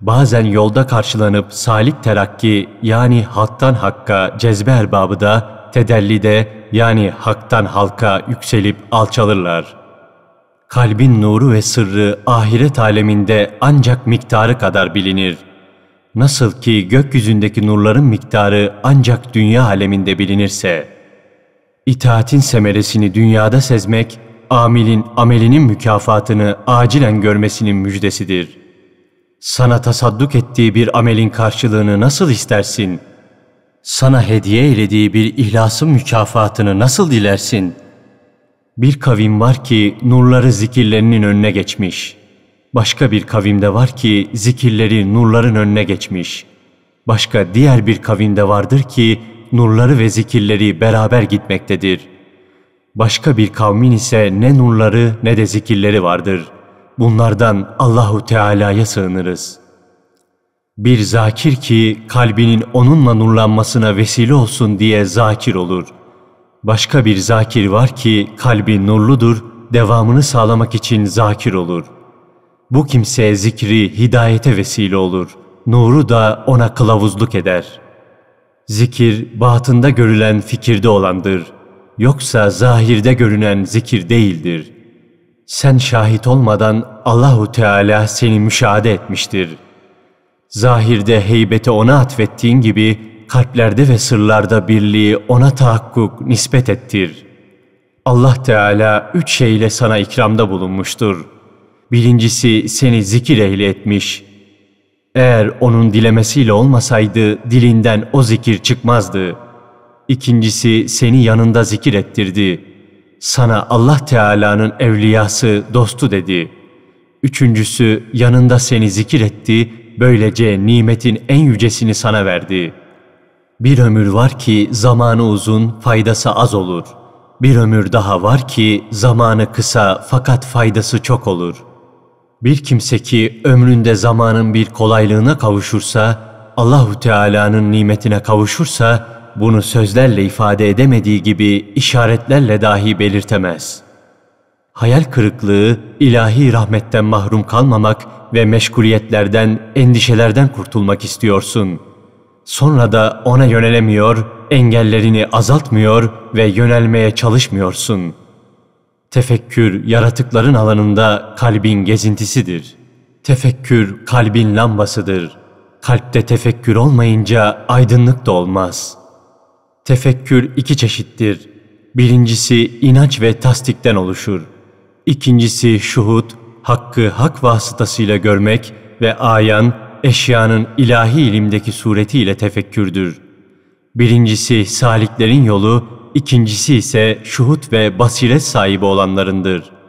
[SPEAKER 1] Bazen yolda karşılanıp salik terakki yani hattan hakka cezbe erbabı da de yani haktan halka yükselip alçalırlar. Kalbin nuru ve sırrı ahiret aleminde ancak miktarı kadar bilinir. Nasıl ki gökyüzündeki nurların miktarı ancak dünya aleminde bilinirse.'' İtaatin semeresini dünyada sezmek amilin amelinin mükafatını acilen görmesinin müjdesidir. Sana tasadduk ettiği bir amelin karşılığını nasıl istersin? Sana hediye eylediği bir ihlasın mükafatını nasıl dilersin? Bir kavim var ki nurları zikirlerinin önüne geçmiş. Başka bir kavimde var ki zikirleri nurların önüne geçmiş. Başka diğer bir kavimde vardır ki nurları ve zikirleri beraber gitmektedir.'' Başka bir kavmin ise ne nurları ne de zikirleri vardır. Bunlardan Allahu Teala'ya sığınırız. Bir zakir ki kalbinin onunla nurlanmasına vesile olsun diye zakir olur. Başka bir zakir var ki kalbi nurludur, devamını sağlamak için zakir olur. Bu kimse zikri hidayete vesile olur. Nuru da ona kılavuzluk eder. Zikir, batında görülen fikirde olandır.'' yoksa zahirde görünen zikir değildir. Sen şahit olmadan Allahu Teala seni müşahede etmiştir. Zahirde heybeti ona atfettiğin gibi kalplerde ve sırlarda birliği ona tahakkuk, nispet ettir. Allah Teala üç şeyle sana ikramda bulunmuştur. Birincisi seni zikir ehli etmiş. Eğer onun dilemesiyle olmasaydı dilinden o zikir çıkmazdı.'' İkincisi seni yanında zikir ettirdi. Sana Allah Teala'nın evliyası, dostu dedi. Üçüncüsü yanında seni zikir etti, böylece nimetin en yücesini sana verdi. Bir ömür var ki zamanı uzun, faydası az olur. Bir ömür daha var ki zamanı kısa fakat faydası çok olur. Bir kimse ki ömründe zamanın bir kolaylığına kavuşursa, Allahu Teala'nın nimetine kavuşursa bunu sözlerle ifade edemediği gibi işaretlerle dahi belirtemez. Hayal kırıklığı, ilahi rahmetten mahrum kalmamak ve meşguliyetlerden, endişelerden kurtulmak istiyorsun. Sonra da ona yönelemiyor, engellerini azaltmıyor ve yönelmeye çalışmıyorsun. Tefekkür, yaratıkların alanında kalbin gezintisidir. Tefekkür, kalbin lambasıdır. Kalpte tefekkür olmayınca aydınlık da olmaz.'' Tefekkür iki çeşittir. Birincisi inanç ve tasdikten oluşur. İkincisi şuhut, hakkı hak vasıtasıyla görmek ve ayan, eşyanın ilahi ilimdeki suretiyle tefekkürdür. Birincisi saliklerin yolu, ikincisi ise şuhut ve basiret sahibi olanlarındır.''